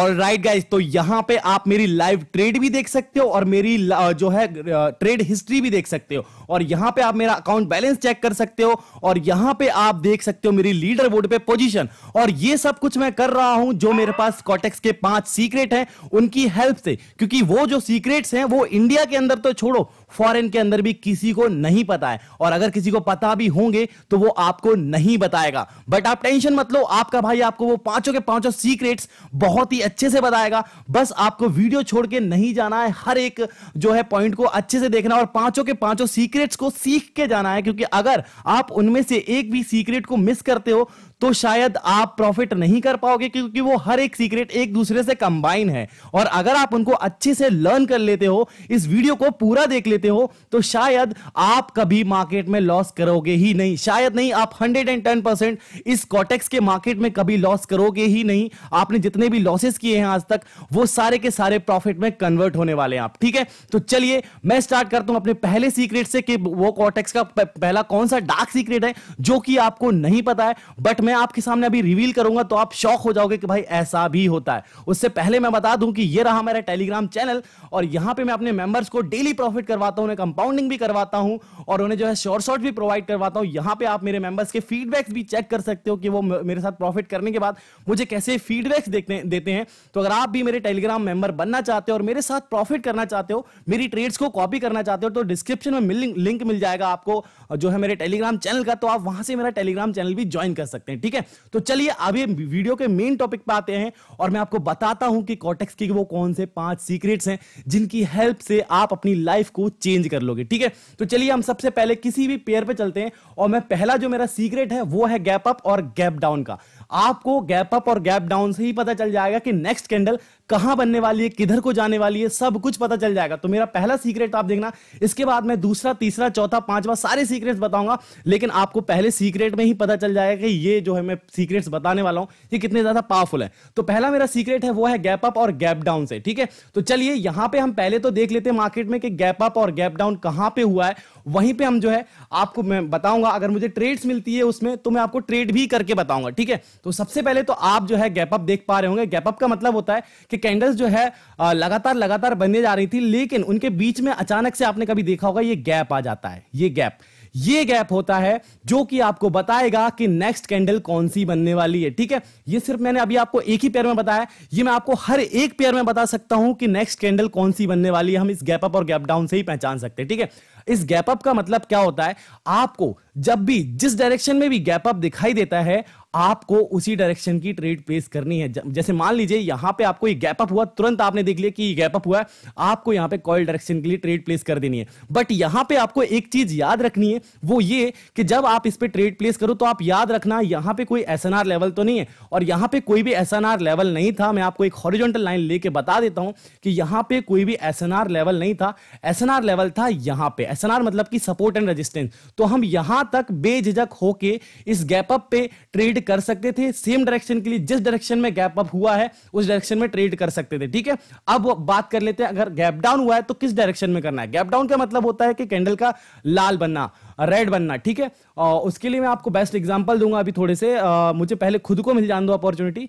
और right guys तो यहाँ पे आप मेरी लाइव ट्रेड भी देख सकते हो और मेरी uh, जो है ट्रेड uh, हिस्ट्री भी देख सकते हो और यहाँ पे आप मेरा अकाउंट बैलेंस चेक कर सकते हो और यहाँ पे आप देख सकते हो मेरी लीडर बोर्ड पे पोजीशन और ये सब कुछ मैं कर रहा हूं जो मेरे पास कॉटेक्स के पांच सीक्रेट हैं उनकी हेल्प से क्योंकि वो जो सीक्रेट्स हैं वो इंडिया के अंदर तो छोड़ो फॉरेन के अंदर भी किसी को नहीं पता है और अगर किसी को पता भी होंगे तो वो आपको नहीं बताएगा बट आप टेंशन मत लो आपका भाई आपको वो पांचों के पांचों सीक्रेट्स बहुत ही अच्छे से बताएगा बस आपको वीडियो छोड़ के नहीं जाना है हर एक जो है पॉइंट को अच्छे से देखना और पांचों के पांचों सीक्रेट्स को सीख के जाना है क्योंकि अगर आप उनमें से एक भी सीक्रेट को मिस करते हो तो शायद आप प्रॉफिट नहीं कर पाओगे क्योंकि वो हर एक सीक्रेट एक दूसरे से कंबाइन है और अगर आप उनको अच्छे से लर्न कर लेते हो इस वीडियो को पूरा देख लेते हो तो शायद आप कभी मार्केट में लॉस करोगे ही नहीं शायद नहीं आप हंड्रेड एंड टेन परसेंट इस कॉटेक्स के मार्केट में कभी लॉस करोगे ही नहीं आपने जितने भी लॉसेस किए हैं आज तक वो सारे के सारे प्रॉफिट में कन्वर्ट होने वाले हैं आप ठीक है तो चलिए मैं स्टार्ट करता हूं अपने पहले सीक्रेट से कि वो कॉटेक्स का पहला कौन सा डार्क सीक्रेट है जो कि आपको नहीं पता है बट मैं आपके सामने अभी रिवील करूंगा तो आप शौक हो जाओगे कि भाई ऐसा भी होता है उससे पहले मैं बता दूं कि ये रहा मेरा टेलीग्राम चैनल और यहां पे मैं अपने मेंबर्स को डेली प्रॉफिट करवाता हूं उन्हें कंपाउंडिंग भी करवाता हूं और उन्हें जो है शॉर्ट शॉर्ट भी प्रोवाइड करवाता हूं यहां पे आप मेरे मेंबर्स के फीडबैक्स भी चेक कर सकते हो कि वो मेरे साथ प्रॉफिट करने के बाद मुझे कैसे फीडबैक्स देते हैं तो अगर आप भी मेरे टेलीग्राम मेंबर बनना चाहते हो और मेरे साथ प्रॉफिट करना चाहते हो मेरी ट्रेड्स को कॉपी करना चाहते हो तो डिस्क्रिप्शन में लिंक मिल जाएगा आपको जो है मेरे टेलीग्राम चैनल का तो आप वहां से मेरा टेलीग्राम चैनल भी ज्वाइन कर सकते हैं हैं ठीक है तो चलिए अभी वीडियो के मेन टॉपिक पे आते हैं और मैं आपको बताता हूं कि कॉटेक्स की वो कौन से पांच सीक्रेट्स हैं जिनकी हेल्प से आप अपनी लाइफ को चेंज कर लोगे ठीक है तो चलिए हम सबसे पहले किसी भी पेयर पे चलते हैं और मैं पहला जो मेरा सीक्रेट है वो है गैप अप और गैप डाउन का आपको गैप अप और गैप डाउन से ही पता चल जाएगा कि नेक्स्ट कैंडल कहां बनने वाली है किधर को जाने वाली है सब कुछ पता चल जाएगा तो मेरा पहला सीक्रेट तो आप देखना इसके बाद मैं दूसरा तीसरा चौथा पांचवा सारे सीक्रेट्स बताऊंगा लेकिन आपको पहले सीक्रेट में ही पता चल जाएगा कि ये जो है मैं सीक्रेट्स बताने वाला हूं ये कितने ज्यादा पावरफुल है तो पहला मेरा सीक्रेट है वो है गैप अप और गैप डाउन से ठीक है तो चलिए यहां पर हम पहले तो देख लेते हैं मार्केट में कि गैप अप और गैप डाउन कहां पर हुआ है वहीं पर हम जो है आपको मैं बताऊंगा अगर मुझे ट्रेड्स मिलती है उसमें तो मैं आपको ट्रेड भी करके बताऊंगा ठीक है तो सबसे पहले तो आप जो है गैप अप देख पा रहे होंगे गैप अप का मतलब होता है कि कि कैंडल्स जो है लगातार लगातार बनने जा रही थी लेकिन उनके बीच में अचानक से आपने कभी देखा होगा ये गैप आ जाता है ये गैप ये गैप होता है जो कि आपको बताएगा कि नेक्स्ट कैंडल कौन सी बनने वाली है ठीक है ये सिर्फ मैंने अभी आपको एक ही पेयर में बताया ये मैं आपको हर एक पेयर में बता सकता हूं कि नेक्स्ट कैंडल कौन सी बनने वाली है हम इस गैप अप और गैप डाउन से ही पहचान सकते हैं ठीक है इस गैप अप का मतलब क्या होता है आपको जब भी जिस डायरेक्शन में भी गैप अप दिखाई देता है आपको उसी डायरेक्शन की ट्रेड प्लेस करनी है जैसे मान लीजिए यहां पे आपको ये गैप अप हुआ तुरंत आपने देख लिया कि ये गैप अप हुआ है आपको यहां पे कॉल डायरेक्शन के लिए ट्रेड प्लेस कर देनी है बट यहां पे आपको एक चीज याद रखनी है वो ये कि जब आप इस पे ट्रेड प्लेस करो तो आप याद रखना यहां पर कोई एस लेवल तो नहीं है और यहां पर कोई भी एस लेवल नहीं था मैं आपको एक हॉरिजॉन्टल लाइन लेके बता देता हूं कि यहां पर कोई भी एस लेवल नहीं था एस लेवल था यहां पर एस मतलब की सपोर्ट एंड रजिस्टेंस तो हम यहां तक बेझिझक होके इस गैपअप पे ट्रेड कर सकते थे सेम डायरेक्शन के लिए जिस डायरेक्शन में गैप अप हुआ है उस डायरेक्शन में ट्रेड कर सकते थे ठीक है अब बात कर लेते हैं अगर गैप डाउन हुआ है तो किस डायरेक्शन में करना है गैप डाउन का मतलब होता है कि कैंडल का लाल बनना रेड बनना ठीक है और उसके लिए मैं आपको बेस्ट एग्जाम्पल दूंगा अभी थोड़े से आ, मुझे पहले खुद को मिल जान दो अपॉर्चुनिटी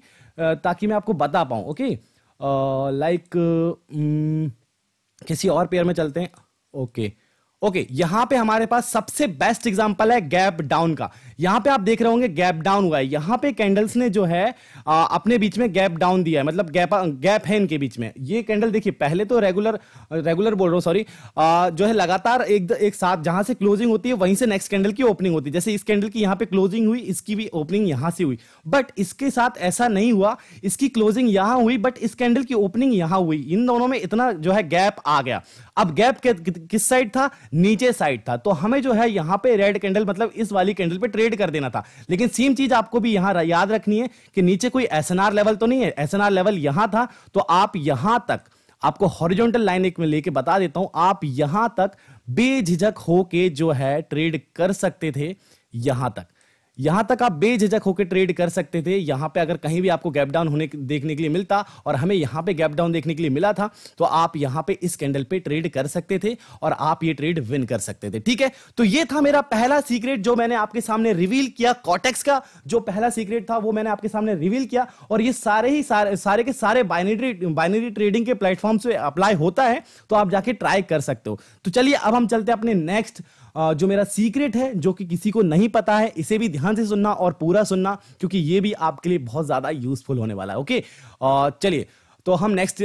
ताकि मैं आपको बता पाऊं ओके लाइक हम्म, किसी और पेयर में चलते हैं ओके okay. ओके okay, यहां पे हमारे पास सबसे बेस्ट एग्जांपल है गैप डाउन का यहां पे आप देख रहे होंगे गैप डाउन हुआ है यहां पे कैंडल्स ने जो है आ, अपने बीच में गैप डाउन दिया है मतलब गैप गैप है इनके बीच में ये कैंडल देखिए पहले तो रेगुलर रेगुलर बोल रहा हूं सॉरी जो है लगातार एक एक साथ जहां से क्लोजिंग होती है वहीं से नेक्स्ट कैंडल की ओपनिंग होती है जैसे इस कैंडल की यहां पर क्लोजिंग हुई इसकी भी ओपनिंग यहां से हुई बट इसके साथ ऐसा नहीं हुआ इसकी क्लोजिंग यहां हुई बट इस कैंडल की ओपनिंग यहां हुई इन दोनों में इतना जो है गैप आ गया अब गैप किस साइड था नीचे साइड था तो हमें जो है यहां पे रेड कैंडल मतलब इस वाली कैंडल पे ट्रेड कर देना था लेकिन सेम चीज आपको भी यहां याद रखनी है कि नीचे कोई एस लेवल तो नहीं है एस लेवल यहां था तो आप यहां तक आपको हॉरिजॉन्टल लाइन एक में लेके बता देता हूं आप यहां तक बेझिझक होके जो है ट्रेड कर सकते थे यहां तक यहां तक आप बेझिझक होकर ट्रेड कर सकते थे यहां पे अगर कहीं भी आपको गैप डाउन होने देखने के लिए मिलता और हमें यहां पे गैप डाउन देखने के लिए मिला था तो आप यहां पे इस कैंडल पे ट्रेड कर सकते थे और आप ये ट्रेड विन कर सकते थे ठीक है तो ये था मेरा पहला सीक्रेट जो मैंने आपके सामने रिवील किया कॉटेक्स का जो पहला सीक्रेट था वो मैंने आपके सामने रिवील किया और ये सारे ही सारे, सारे के सारे बाइनरी बाइनरी ट्रेडिंग के प्लेटफॉर्म से अप्लाई होता है तो आप जाके ट्राई कर सकते हो तो चलिए अब हम चलते अपने नेक्स्ट जो मेरा सीक्रेट है जो कि किसी को नहीं पता है इसे भी ध्यान से सुनना और पूरा सुनना क्योंकि ये भी आपके लिए बहुत ज़्यादा यूजफुल होने वाला है ओके चलिए तो हम नेक्स्ट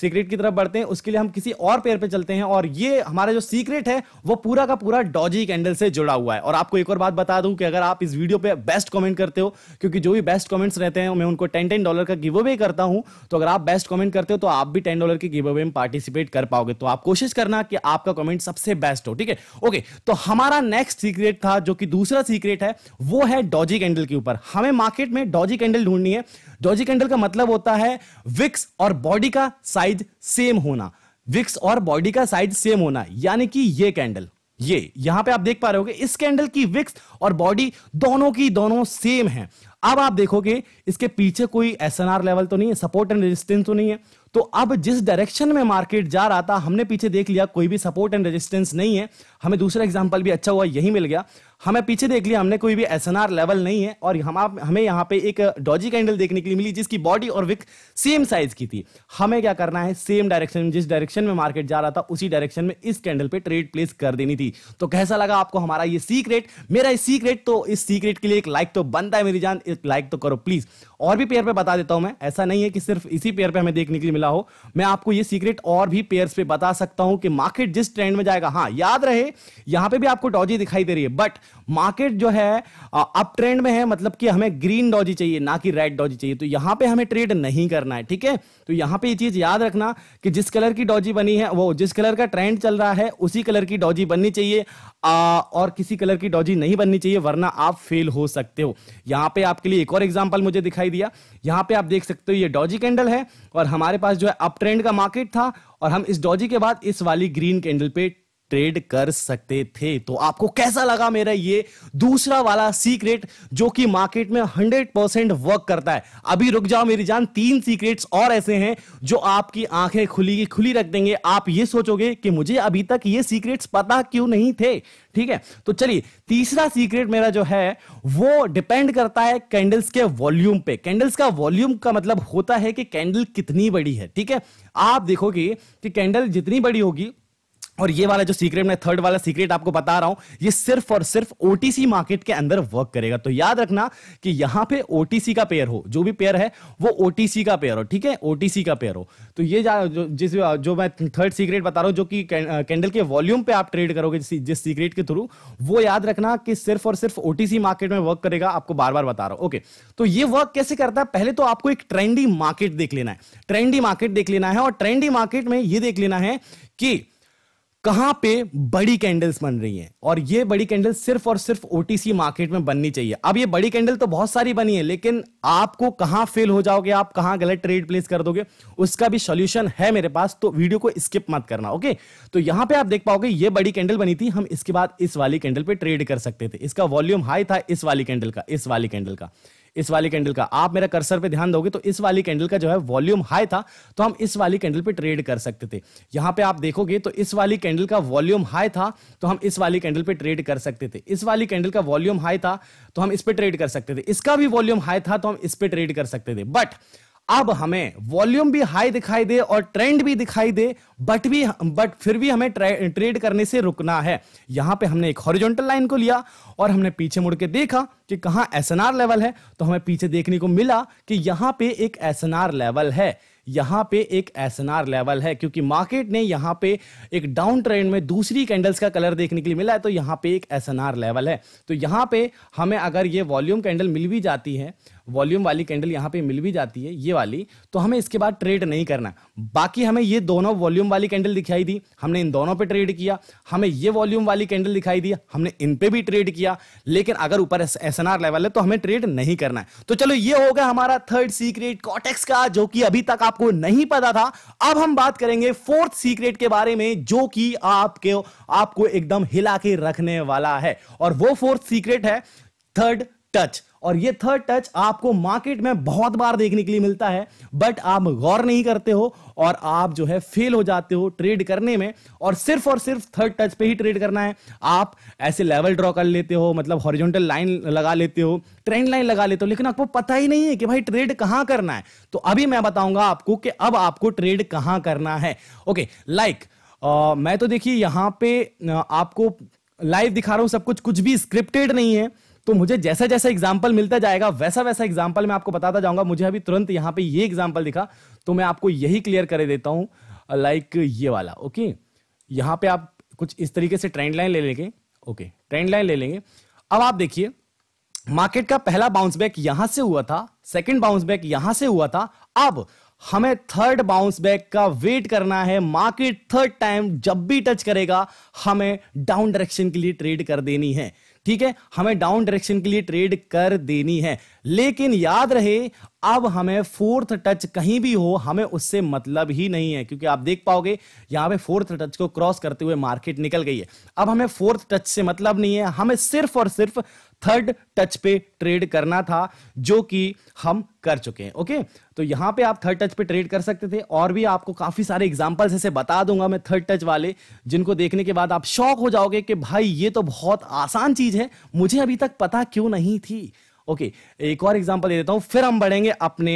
सीक्रेट की तरफ बढ़ते हैं उसके लिए हम किसी और पेयर पे चलते हैं और ये हमारा जो सीक्रेट है वो पूरा का पूरा डॉजी कैंडल से जुड़ा हुआ है और आपको एक और बात बता दूं कि अगर आप इस वीडियो पे बेस्ट कमेंट करते हो क्योंकि जो भी बेस्ट कमेंट्स रहते हैं मैं उनको टेन टेन डॉलर का गिव अवे करता हूं तो अगर आप बेस्ट कॉमेंट करते हो तो आप भी टेन डॉलर के गिव अवे में पार्टिसिपेट कर पाओगे तो आप कोशिश करना कि आपका कॉमेंट सबसे बेस्ट हो ठीक है ओके तो हमारा नेक्स्ट सीक्रेट था जो कि दूसरा सीक्रेट है वो है डॉजी कैंडल के ऊपर हमें मार्केट में डॉजी कैंडल ढूंढनी है डॉजी कैंडल का मतलब होता है विक्स और बॉडी का साइज सेम होना विक्स और बॉडी का साइज सेम होना यानी कि ये कैंडल ये यहां पे आप देख पा रहे हो इस कैंडल की विक्स और बॉडी दोनों की दोनों सेम है अब आप देखोगे इसके पीछे कोई एस लेवल तो नहीं है सपोर्ट एंड रेजिस्टेंस तो नहीं है तो अब जिस डायरेक्शन में मार्केट जा रहा था हमने पीछे देख लिया कोई भी सपोर्ट एंड रेजिस्टेंस नहीं है हमें दूसरा एग्जांपल भी अच्छा हुआ यही मिल गया हमें पीछे देख लिया हमने कोई भी एस लेवल नहीं है और हम आप हमें यहाँ पे एक डॉजी uh, कैंडल देखने के लिए मिली जिसकी बॉडी और विक सेम साइज की थी हमें क्या करना है सेम डायरेक्शन जिस डायरेक्शन में मार्केट जा रहा था उसी डायरेक्शन में इस कैंडल पे ट्रेड प्लेस कर देनी थी तो कैसा लगा आपको हमारा ये सीक्रेट मेरा ये सीक्रेट तो इस सीक्रेट के लिए एक लाइक तो बनता है मेरी जान एक लाइक तो करो प्लीज और भी पेयर पे बता देता हूं मैं ऐसा नहीं है कि सिर्फ इसी पेयर पे हमें देखने के लिए मिला हो मैं आपको ये सीक्रेट और भी पेयर पे बता सकता हूं कि मार्केट जिस ट्रेंड में जाएगा हाँ याद रहे यहां पे भी आपको डॉजी दिखाई दे रही है बट मार्केट जो है अप ट्रेंड में है मतलब कि हमें ग्रीन डॉजी चाहिए ना कि रेड डॉजी चाहिए तो यहां पे हमें ट्रेड नहीं करना है ठीक है तो यहां पे ये यह चीज याद रखना कि जिस कलर की डॉजी बनी है वो जिस कलर का ट्रेंड चल रहा है उसी कलर की डॉजी बननी चाहिए आ, और किसी कलर की डॉजी नहीं बननी चाहिए वरना आप फेल हो सकते हो यहां पर आपके लिए एक और एग्जाम्पल मुझे दिखाई दिया यहां पर आप देख सकते हो ये डॉजी कैंडल है और हमारे पास जो है अप ट्रेंड का मार्केट था और हम इस डॉजी के बाद इस वाली ग्रीन कैंडल पे ट्रेड कर सकते थे तो आपको कैसा लगा मेरा ये दूसरा वाला सीक्रेट जो कि मार्केट में 100 परसेंट वर्क करता है अभी रुक जाओ मेरी जान तीन सीक्रेट्स और ऐसे हैं जो आपकी आंखें खुली की खुली रख देंगे आप ये सोचोगे कि मुझे अभी तक ये सीक्रेट्स पता क्यों नहीं थे ठीक है तो चलिए तीसरा सीक्रेट मेरा जो है वो डिपेंड करता है कैंडल्स के वॉल्यूम पे कैंडल्स का वॉल्यूम का मतलब होता है कि कैंडल कितनी बड़ी है ठीक है आप देखोगे कि कैंडल जितनी बड़ी होगी और ये वाला जो सीक्रेट मैं थर्ड वाला सीक्रेट आपको बता रहा हूं ये सिर्फ और सिर्फ ओटीसी मार्केट के अंदर वर्क करेगा तो याद रखना कि यहां पे ओटीसी का पेयर हो जो भी पेयर है वो ओटीसी का पेयर हो ठीक है ओटीसी का पेयर हो तो ये जो, जिस जो मैं थर्ड सीक्रेट बता रहा हूं जो कि कैंडल के वॉल्यूम पे आप ट्रेड करोगे जिस सीक्रेट के थ्रू वो याद रखना कि सिर्फ और सिर्फ ओटीसी मार्केट में वर्क करेगा आपको बार बार बता रहा हूं ओके तो ये वर्क कैसे करता है पहले तो आपको एक ट्रेंडी मार्केट देख लेना है ट्रेंडी मार्केट देख लेना है और ट्रेंडी मार्केट में ये देख लेना है कि कहां पे बड़ी कैंडल्स बन रही हैं और ये बड़ी कैंडल सिर्फ और सिर्फ ओटीसी मार्केट में बननी चाहिए अब ये बड़ी कैंडल तो बहुत सारी बनी है लेकिन आपको कहां फेल हो जाओगे आप कहां गलत ट्रेड प्लेस कर दोगे उसका भी सोल्यूशन है मेरे पास तो वीडियो को स्किप मत करना ओके तो यहां पे आप देख पाओगे ये बड़ी कैंडल बनी थी हम इसके बाद इस वाली कैंडल पे ट्रेड कर सकते थे इसका वॉल्यूम हाई था इस वाली कैंडल का इस वाली कैंडल का इस वाली कैंडल का आप मेरा कर्सर पे ध्यान दोगे तो इस वाली कैंडल का जो है वॉल्यूम हाई था तो हम इस वाली कैंडल पे ट्रेड कर सकते थे यहां पे आप देखोगे तो इस वाली कैंडल का वॉल्यूम हाई था तो हम इस वाली कैंडल पे ट्रेड कर सकते थे इस वाली कैंडल का वॉल्यूम हाई था तो हम इस पर ट्रेड कर सकते थे इसका भी वॉल्यूम हाई था तो हम इस पर ट्रेड कर सकते थे बट अब हमें वॉल्यूम भी हाई दिखाई दे और ट्रेंड भी दिखाई दे बट भी बट फिर भी हमें ट्रेड करने से रुकना है यहां पे हमने एक हॉरिजॉन्टल लाइन को लिया और हमने पीछे मुड़ के देखा कि कहां एसएनआर लेवल है तो हमें पीछे देखने को मिला कि यहां पे एक एसएनआर लेवल है यहां पे एक एस लेवल है क्योंकि मार्केट ने यहां पे एक डाउन ट्रेंड में दूसरी कैंडल्स का कलर देखने के लिए मिला है तो यहां पे एक एस लेवल है तो यहां पे हमें अगर ये वॉल्यूम कैंडल मिल भी जाती है वॉल्यूम वाली कैंडल यहां पे मिल भी जाती है ये वाली तो हमें इसके बाद ट्रेड नहीं करना बाकी हमें ये दोनों वॉल्यूम वाली कैंडल दिखाई दी हमने इन दोनों पे ट्रेड किया हमें ये वॉल्यूम वाली कैंडल दिखाई दी हमने इन पे भी ट्रेड किया लेकिन अगर ऊपर एस लेवल है तो हमें ट्रेड नहीं करना है तो चलो ये होगा हमारा थर्ड सीक्रेट कॉटेक्स का जो कि अभी तक आप आपको नहीं पता था अब हम बात करेंगे फोर्थ सीक्रेट के बारे में जो कि आपके आपको एकदम हिला के रखने वाला है और वो फोर्थ सीक्रेट है थर्ड टच और ये थर्ड टच आपको मार्केट में बहुत बार देखने के लिए मिलता है बट आप गौर नहीं करते हो और आप जो है फेल हो जाते हो ट्रेड करने में और सिर्फ और सिर्फ थर्ड टच पे ही ट्रेड करना है आप ऐसे लेवल ड्रॉ कर लेते हो मतलब हॉरिजॉन्टल लाइन लगा लेते हो ट्रेंड लाइन लगा लेते हो लेकिन आपको पता ही नहीं है कि भाई ट्रेड कहां करना है तो अभी मैं बताऊंगा आपको कि अब आपको ट्रेड कहां करना है ओके लाइक मैं तो देखिए यहां पे आपको लाइव दिखा रहा हूं सब कुछ कुछ भी स्क्रिप्टेड नहीं है तो मुझे जैसा जैसा एग्जाम्पल मिलता जाएगा वैसा वैसा एग्जाम्पल मैं आपको बताता जाऊंगा मुझे अभी तुरंत यहां पे ये एग्जाम्पल दिखा तो मैं आपको यही क्लियर कर देता हूं लाइक ये वाला ओके यहां पे आप कुछ इस तरीके से ट्रेंड लाइन ले लेंगे ओके ट्रेंड लाइन ले लेंगे अब आप देखिए मार्केट का पहला बाउंस बैक यहां से हुआ था सेकंड बाउंस बैक यहां से हुआ था अब हमें थर्ड बाउंस बैक का वेट करना है मार्केट थर्ड टाइम जब भी टच करेगा हमें डाउन डायरेक्शन के लिए ट्रेड कर देनी है ठीक है हमें डाउन डायरेक्शन के लिए ट्रेड कर देनी है लेकिन याद रहे अब हमें फोर्थ टच कहीं भी हो हमें उससे मतलब ही नहीं है क्योंकि आप देख पाओगे यहां पे फोर्थ टच को क्रॉस करते हुए मार्केट निकल गई है अब हमें फोर्थ टच से मतलब नहीं है हमें सिर्फ और सिर्फ थर्ड टच पे ट्रेड करना था जो कि हम कर चुके हैं ओके तो यहां पे आप थर्ड टच पे ट्रेड कर सकते थे और भी आपको काफी सारे एग्जांपल्स ऐसे बता दूंगा मैं थर्ड टच वाले जिनको देखने के बाद आप शॉक हो जाओगे कि भाई ये तो बहुत आसान चीज है मुझे अभी तक पता क्यों नहीं थी ओके एक और एग्जाम्पल दे देता हूं फिर हम बढ़ेंगे अपने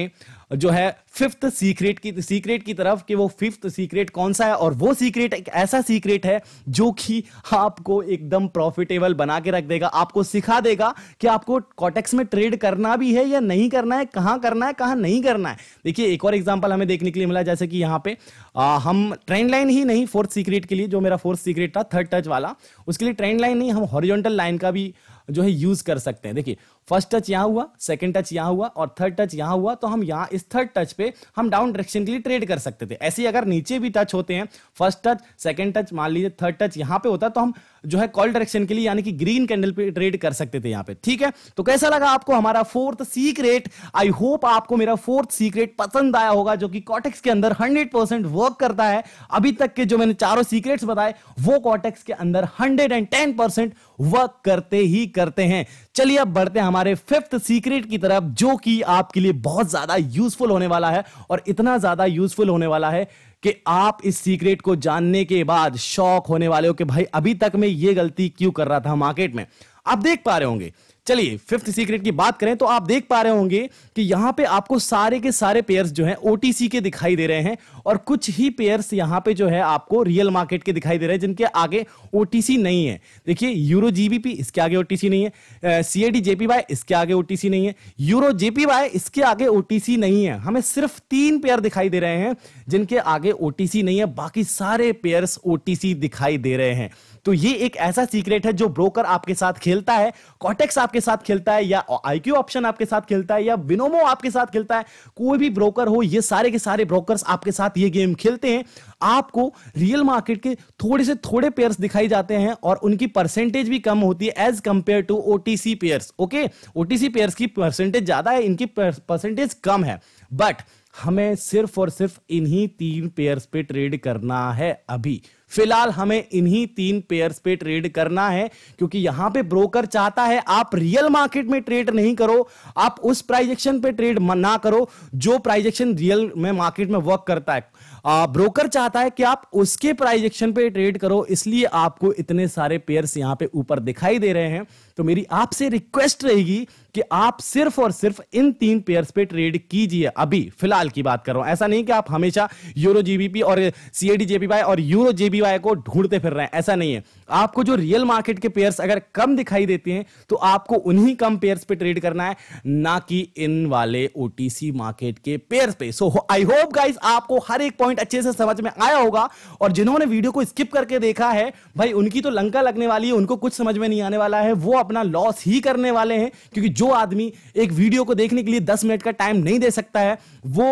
जो है फिफ्थ सीक्रेट की सीक्रेट की तरफ कि वो फिफ्थ सीक्रेट कौन सा है और वो सीक्रेट एक ऐसा सीक्रेट है जो कि आपको एकदम प्रॉफिटेबल बना के रख देगा आपको सिखा देगा कि आपको कॉटेक्स में ट्रेड करना भी है या नहीं करना है कहाँ करना है कहाँ नहीं करना है देखिए एक और एग्जाम्पल हमें देखने के लिए मिला जैसे कि यहाँ पे आ, हम ट्रेंड लाइन ही नहीं फोर्थ सीक्रेट के लिए जो मेरा फोर्थ सीक्रेट था थर्ड टच वाला उसके लिए ट्रेंड लाइन नहीं हम हॉरिजोंटल लाइन का भी जो है यूज कर सकते हैं देखिए फर्स्ट टच यहां हुआ सेकंड टच यहां हुआ और थर्ड टच यहां हुआ तो हम यहां इस थर्ड टच पे हम डाउन डायरेक्शन के लिए ट्रेड कर सकते थे ऐसे ही अगर नीचे भी टच होते हैं फर्स्ट टच सेकंड टच मान लीजिए थर्ड टच यहां पे होता तो हम जो है कॉल डायरेक्शन के लिए यानी कि ग्रीन कैंडल पे ट्रेड कर सकते थे यहां पे ठीक है तो कैसा लगा आपको हमारा फोर्थ सीक्रेट आई होप आपको मेरा फोर्थ सीक्रेट पसंद आया होगा जो कि कॉटेक्स के अंदर हंड्रेड परसेंट वर्क करता है अभी तक के जो मैंने चारों सीक्रेट्स बताए वो कॉटेक्स के अंदर hundred and ten percent work करते ही करते हैं चलिए अब बढ़ते हैं हमारे फिफ्थ सीक्रेट की तरफ जो कि आपके लिए बहुत ज्यादा यूजफुल होने वाला है और इतना ज्यादा यूजफुल होने वाला है कि आप इस सीक्रेट को जानने के बाद शौक होने वाले हो कि भाई अभी तक मैं ये गलती क्यों कर रहा था मार्केट में आप देख पा रहे होंगे चलिए फिफ्थ सीक्रेट की बात करें तो आप देख पा रहे होंगे कि यहां पे आपको सारे के सारे पेयर्स जो हैं ओटीसी के दिखाई दे रहे हैं और कुछ ही पेयर्स यहां पे जो है आपको रियल मार्केट के दिखाई दे रहे हैं जिनके आगे ओटीसी नहीं है देखिए यूरो जीबीपी इसके आगे ओटीसी नहीं है सीएडी जेपी बाय इसके आगे ओटीसी नहीं है यूरो जेपी बाय इसके आगे ओटीसी नहीं है हमें सिर्फ तीन पेयर दिखाई दे रहे हैं जिनके आगे ओटीसी नहीं है बाकी सारे पेयर्स ओटीसी दिखाई दे रहे हैं तो ये एक ऐसा सीक्रेट है जो ब्रोकर आपके साथ खेलता है कॉटेक्स आपके साथ खेलता है या आईक्यू ऑप्शन आपके साथ खेलता है या विनोमो आपके साथ खेलता है कोई भी ब्रोकर हो ये सारे के सारे ब्रोकर आपके साथ ये गेम खेलते हैं आपको रियल मार्केट के थोड़े से थोड़े पेयर्स दिखाई जाते हैं और उनकी परसेंटेज भी कम होती है as compare to OTC pairs okay OTC pairs की परसेंटेज ज्यादा है इनकी परसेंटेज कम है बट हमें सिर्फ और सिर्फ इन्हीं तीन पेयर्स पे ट्रेड करना है अभी फिलहाल हमें इन्हीं तीन पेयर्स पे ट्रेड करना है क्योंकि यहां पे ब्रोकर चाहता है आप रियल मार्केट में ट्रेड नहीं करो आप उस प्राइजेक्शन पे ट्रेड ना करो जो प्राइजेक्शन रियल में मार्केट में वर्क करता है आ, ब्रोकर चाहता है कि आप उसके प्राइजेक्शन पे ट्रेड करो इसलिए आपको इतने सारे पेयर्स यहां पे ऊपर दिखाई दे रहे हैं तो मेरी आपसे रिक्वेस्ट रहेगी कि आप सिर्फ और सिर्फ इन तीन पेयर्स पे ट्रेड कीजिए अभी फिलहाल की बात कर रहा हूं ऐसा नहीं कि आप हमेशा यूरो जीबीपी और सीएडी जेबीवाई और यूरो जेबीवाई को ढूंढते फिर रहे हैं ऐसा नहीं है आपको जो रियल मार्केट के पेयर्स अगर कम दिखाई देते हैं तो आपको उन्हीं कम पेयर्स पे ट्रेड करना है ना कि इन वाले ओटीसी मार्केट के पेयर्स पे सो आई होप गाइस आपको हर एक पॉइंट अच्छे से समझ में आया होगा और जिन्होंने वीडियो को स्किप करके देखा है भाई उनकी तो लंका लगने वाली है उनको कुछ समझ में नहीं आने वाला है वो अपना लॉस ही करने वाले हैं क्योंकि जो आदमी एक वीडियो को देखने के लिए दस मिनट का टाइम नहीं दे सकता है वो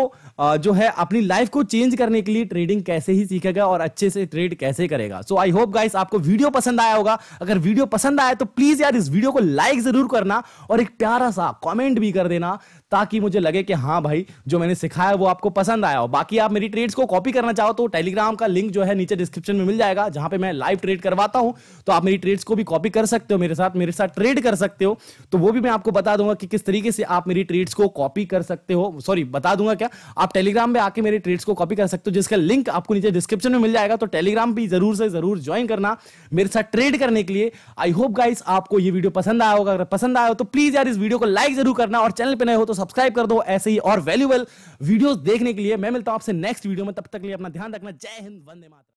जो है अपनी लाइफ को चेंज करने के लिए ट्रेडिंग कैसे ही सीखेगा और अच्छे से ट्रेड कैसे करेगा सो आई होप गाइस आपको वीडियो पसंद आया होगा अगर वीडियो पसंद आया तो प्लीज यार इस वीडियो को लाइक जरूर करना और एक प्यारा सा कॉमेंट भी कर देना ताकि मुझे लगे कि हाँ भाई जो मैंने सिखाया वो आपको पसंद आया हो बाकी आप मेरी ट्रेड्स को कॉपी करना चाहो तो टेलीग्राम का लिंक जो है नीचे डिस्क्रिप्शन में मिल जाएगा जहां पे मैं लाइव ट्रेड करवाता हूं तो आप मेरी ट्रेड्स को भी कॉपी कर सकते हो मेरे साथ मेरे साथ ट्रेड कर सकते हो तो वो भी मैं आपको बता दूंगा कि किस तरीके से आप मेरी ट्रेड्स को कॉपी कर सकते हो सॉरी बता दूंगा क्या आप टेलीग्राम में आके मेरे ट्रेड्स को कॉपी कर सकते हो जिसका लिंक आपको नीचे डिस्क्रिप्शन में मिल जाएगा तो टेलीग्राम भी जरूर से जरूर ज्वाइन करना मेरे साथ ट्रेड करने के लिए आई होप गाइस आपको ये वीडियो पसंद आया होगा अगर पसंद आया हो तो प्लीज यार इस वीडियो को लाइक जरूर करना और चैनल पर नए हो तो सब्सक्राइब कर दो ऐसे ही और वैल्यूबल वीडियोस देखने के लिए मैं मिलता हूं आपसे नेक्स्ट वीडियो में तब तक लिए अपना ध्यान रखना जय हिंद वंदे मात